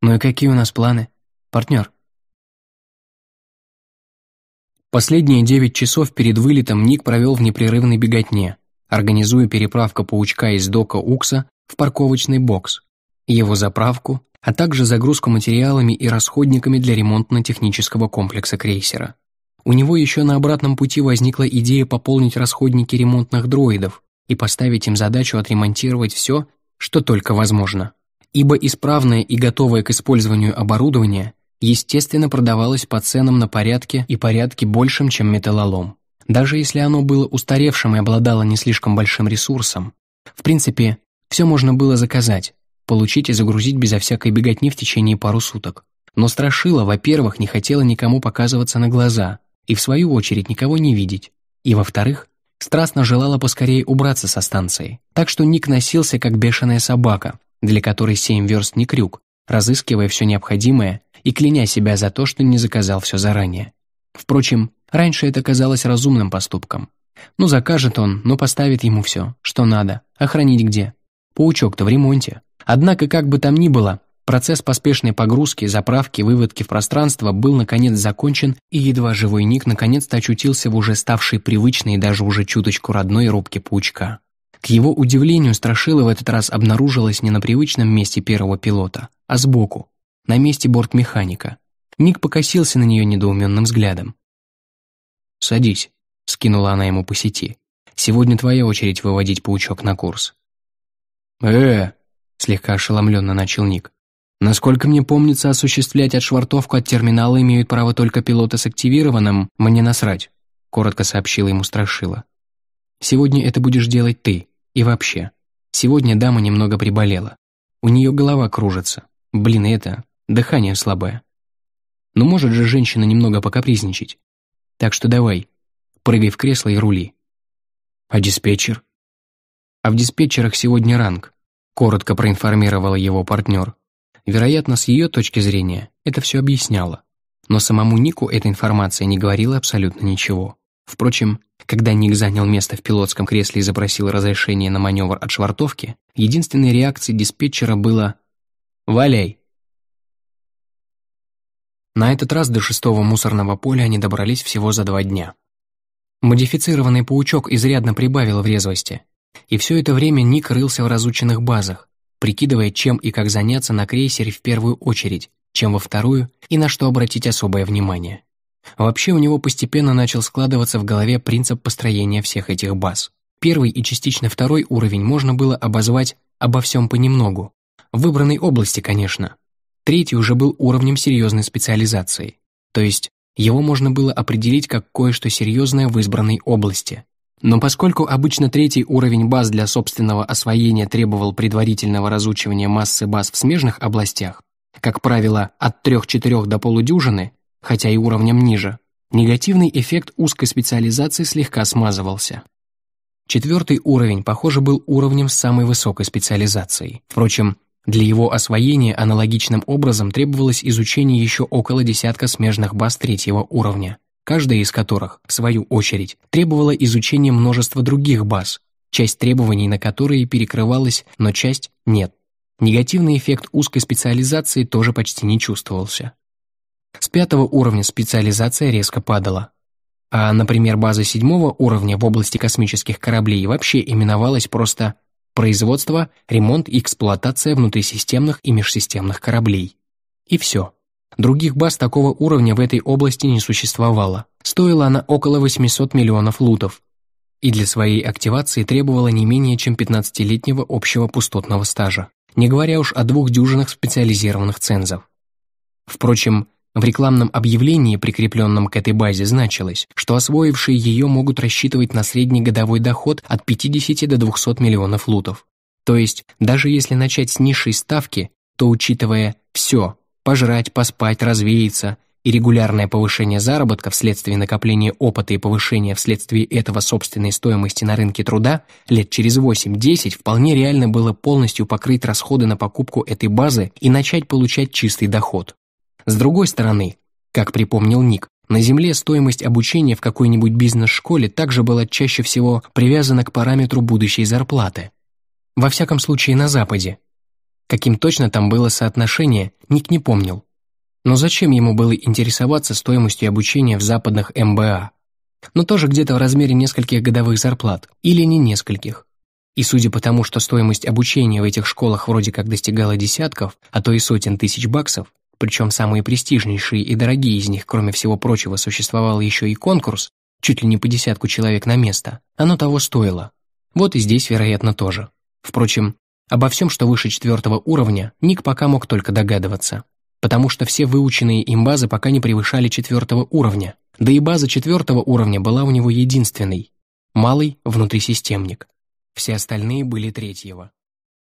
Ну и какие у нас планы, партнер? Последние девять часов перед вылетом Ник провел в непрерывной беготне, организуя переправку паучка из дока Укса в парковочный бокс, его заправку, а также загрузку материалами и расходниками для ремонтно-технического комплекса крейсера. У него еще на обратном пути возникла идея пополнить расходники ремонтных дроидов и поставить им задачу отремонтировать все, что только возможно ибо исправное и готовое к использованию оборудование, естественно, продавалось по ценам на порядке и порядке большим, чем металлолом. Даже если оно было устаревшим и обладало не слишком большим ресурсом, в принципе, все можно было заказать, получить и загрузить безо всякой беготни в течение пару суток. Но Страшила, во-первых, не хотела никому показываться на глаза и, в свою очередь, никого не видеть. И, во-вторых, страстно желала поскорее убраться со станции, так что Ник носился, как бешеная собака, для которой семь верст не крюк, разыскивая все необходимое и кляня себя за то, что не заказал все заранее. Впрочем, раньше это казалось разумным поступком. Ну, закажет он, но поставит ему все, что надо, охранить а где. Паучок-то в ремонте. Однако, как бы там ни было, процесс поспешной погрузки, заправки, выводки в пространство был наконец закончен, и едва живой Ник наконец-то очутился в уже ставшей привычной и даже уже чуточку родной рубке паучка. К его удивлению, Страшила в этот раз обнаружилась не на привычном месте первого пилота, а сбоку, на месте бортмеханика. Ник покосился на нее недоуменным взглядом. «Садись», — скинула она ему по сети. «Сегодня твоя очередь выводить паучок на курс». «Э-э», — слегка ошеломленно начал Ник. Насколько мне помнится, осуществлять отшвартовку от терминала имеют право только пилоты с активированным «мне насрать», — коротко сообщила ему Страшила. «Сегодня это будешь делать ты. И вообще, сегодня дама немного приболела. У нее голова кружится. Блин, и это, дыхание слабое. Но может же женщина немного покапризничать. Так что давай, прыгай в кресло и рули. А диспетчер? А в диспетчерах сегодня ранг, коротко проинформировала его партнер. Вероятно, с ее точки зрения это все объясняло. Но самому Нику эта информация не говорила абсолютно ничего. Впрочем, когда Ник занял место в пилотском кресле и запросил разрешение на маневр от швартовки, единственной реакцией диспетчера было «Валяй!». На этот раз до шестого мусорного поля они добрались всего за два дня. Модифицированный паучок изрядно прибавил в резвости. И все это время Ник рылся в разученных базах, прикидывая, чем и как заняться на крейсере в первую очередь, чем во вторую и на что обратить особое внимание. Вообще у него постепенно начал складываться в голове принцип построения всех этих баз. Первый и частично второй уровень можно было обозвать «обо всем понемногу». В выбранной области, конечно. Третий уже был уровнем серьезной специализации. То есть его можно было определить как кое-что серьезное в избранной области. Но поскольку обычно третий уровень баз для собственного освоения требовал предварительного разучивания массы баз в смежных областях, как правило, от 3-4 до полудюжины, хотя и уровнем ниже, негативный эффект узкой специализации слегка смазывался. Четвертый уровень, похоже, был уровнем с самой высокой специализацией. Впрочем, для его освоения аналогичным образом требовалось изучение еще около десятка смежных баз третьего уровня, каждая из которых, в свою очередь, требовала изучения множества других баз, часть требований на которые перекрывалась, но часть — нет. Негативный эффект узкой специализации тоже почти не чувствовался. С пятого уровня специализация резко падала. А, например, база седьмого уровня в области космических кораблей вообще именовалась просто «производство, ремонт и эксплуатация внутрисистемных и межсистемных кораблей». И все. Других баз такого уровня в этой области не существовало. Стоила она около 800 миллионов лутов. И для своей активации требовала не менее чем 15-летнего общего пустотного стажа, не говоря уж о двух дюжинах специализированных цензов. Впрочем, в рекламном объявлении, прикрепленном к этой базе, значилось, что освоившие ее могут рассчитывать на средний годовой доход от 50 до 200 миллионов лутов. То есть, даже если начать с низшей ставки, то учитывая все – пожрать, поспать, развеяться – и регулярное повышение заработка вследствие накопления опыта и повышения вследствие этого собственной стоимости на рынке труда, лет через 8-10 вполне реально было полностью покрыть расходы на покупку этой базы и начать получать чистый доход. С другой стороны, как припомнил Ник, на Земле стоимость обучения в какой-нибудь бизнес-школе также была чаще всего привязана к параметру будущей зарплаты. Во всяком случае, на Западе. Каким точно там было соотношение, Ник не помнил. Но зачем ему было интересоваться стоимостью обучения в западных МБА? Но тоже где-то в размере нескольких годовых зарплат, или не нескольких. И судя по тому, что стоимость обучения в этих школах вроде как достигала десятков, а то и сотен тысяч баксов, причем самые престижнейшие и дорогие из них, кроме всего прочего, существовал еще и конкурс, чуть ли не по десятку человек на место, оно того стоило. Вот и здесь, вероятно, тоже. Впрочем, обо всем, что выше четвертого уровня, Ник пока мог только догадываться. Потому что все выученные им базы пока не превышали четвертого уровня. Да и база четвертого уровня была у него единственной. Малый внутрисистемник. Все остальные были третьего.